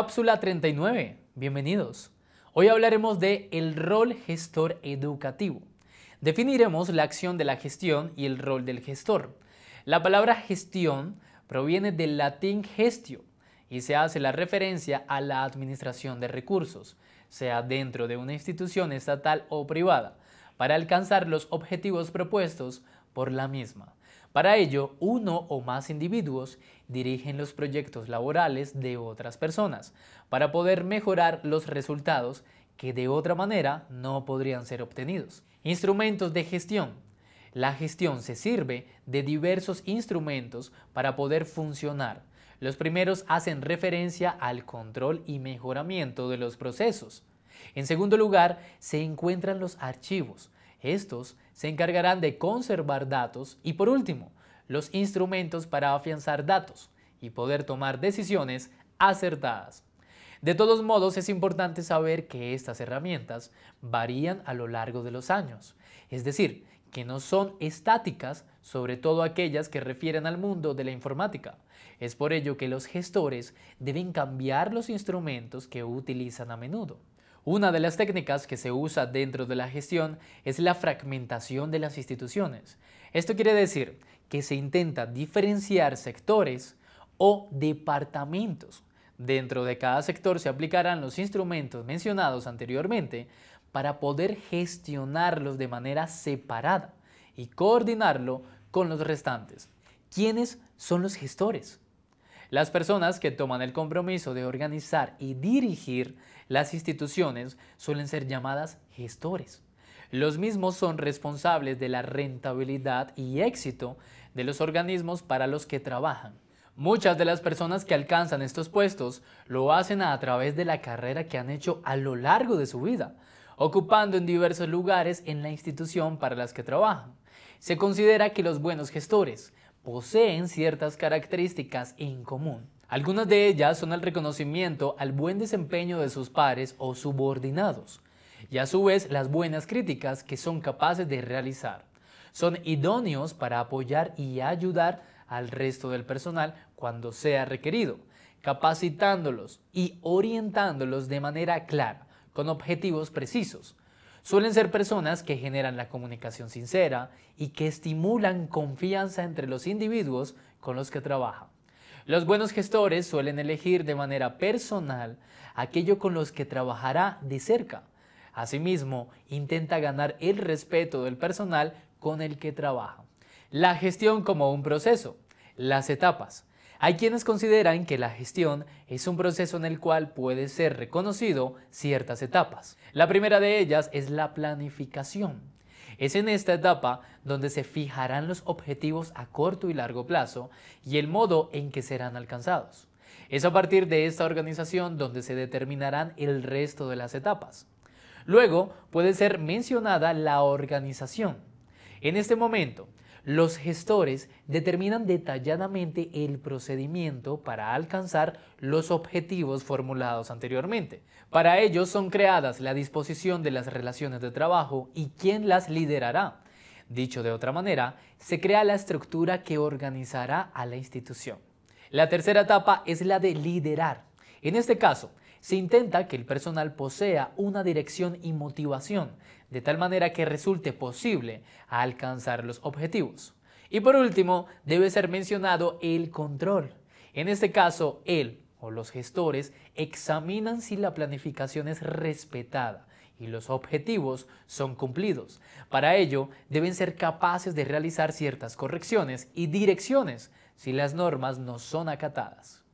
Cápsula 39, bienvenidos. Hoy hablaremos de el rol gestor educativo. Definiremos la acción de la gestión y el rol del gestor. La palabra gestión proviene del latín gestio y se hace la referencia a la administración de recursos, sea dentro de una institución estatal o privada, para alcanzar los objetivos propuestos por la misma. Para ello, uno o más individuos dirigen los proyectos laborales de otras personas para poder mejorar los resultados que de otra manera no podrían ser obtenidos. Instrumentos de gestión. La gestión se sirve de diversos instrumentos para poder funcionar. Los primeros hacen referencia al control y mejoramiento de los procesos. En segundo lugar, se encuentran los archivos, estos se encargarán de conservar datos y por último, los instrumentos para afianzar datos y poder tomar decisiones acertadas. De todos modos, es importante saber que estas herramientas varían a lo largo de los años, es decir, que no son estáticas, sobre todo aquellas que refieren al mundo de la informática. Es por ello que los gestores deben cambiar los instrumentos que utilizan a menudo. Una de las técnicas que se usa dentro de la gestión es la fragmentación de las instituciones. Esto quiere decir que se intenta diferenciar sectores o departamentos. Dentro de cada sector se aplicarán los instrumentos mencionados anteriormente para poder gestionarlos de manera separada y coordinarlo con los restantes. ¿Quiénes son los gestores? Las personas que toman el compromiso de organizar y dirigir las instituciones suelen ser llamadas gestores. Los mismos son responsables de la rentabilidad y éxito de los organismos para los que trabajan. Muchas de las personas que alcanzan estos puestos lo hacen a través de la carrera que han hecho a lo largo de su vida, ocupando en diversos lugares en la institución para las que trabajan. Se considera que los buenos gestores poseen ciertas características en común. Algunas de ellas son el reconocimiento al buen desempeño de sus pares o subordinados, y a su vez las buenas críticas que son capaces de realizar. Son idóneos para apoyar y ayudar al resto del personal cuando sea requerido, capacitándolos y orientándolos de manera clara, con objetivos precisos, Suelen ser personas que generan la comunicación sincera y que estimulan confianza entre los individuos con los que trabaja. Los buenos gestores suelen elegir de manera personal aquello con los que trabajará de cerca. Asimismo, intenta ganar el respeto del personal con el que trabaja. La gestión como un proceso, las etapas, hay quienes consideran que la gestión es un proceso en el cual puede ser reconocido ciertas etapas. La primera de ellas es la planificación. Es en esta etapa donde se fijarán los objetivos a corto y largo plazo y el modo en que serán alcanzados. Es a partir de esta organización donde se determinarán el resto de las etapas. Luego puede ser mencionada la organización. En este momento, los gestores determinan detalladamente el procedimiento para alcanzar los objetivos formulados anteriormente. Para ello son creadas la disposición de las relaciones de trabajo y quién las liderará. Dicho de otra manera, se crea la estructura que organizará a la institución. La tercera etapa es la de liderar. En este caso, se intenta que el personal posea una dirección y motivación, de tal manera que resulte posible alcanzar los objetivos. Y por último, debe ser mencionado el control. En este caso, él o los gestores examinan si la planificación es respetada y los objetivos son cumplidos. Para ello, deben ser capaces de realizar ciertas correcciones y direcciones si las normas no son acatadas.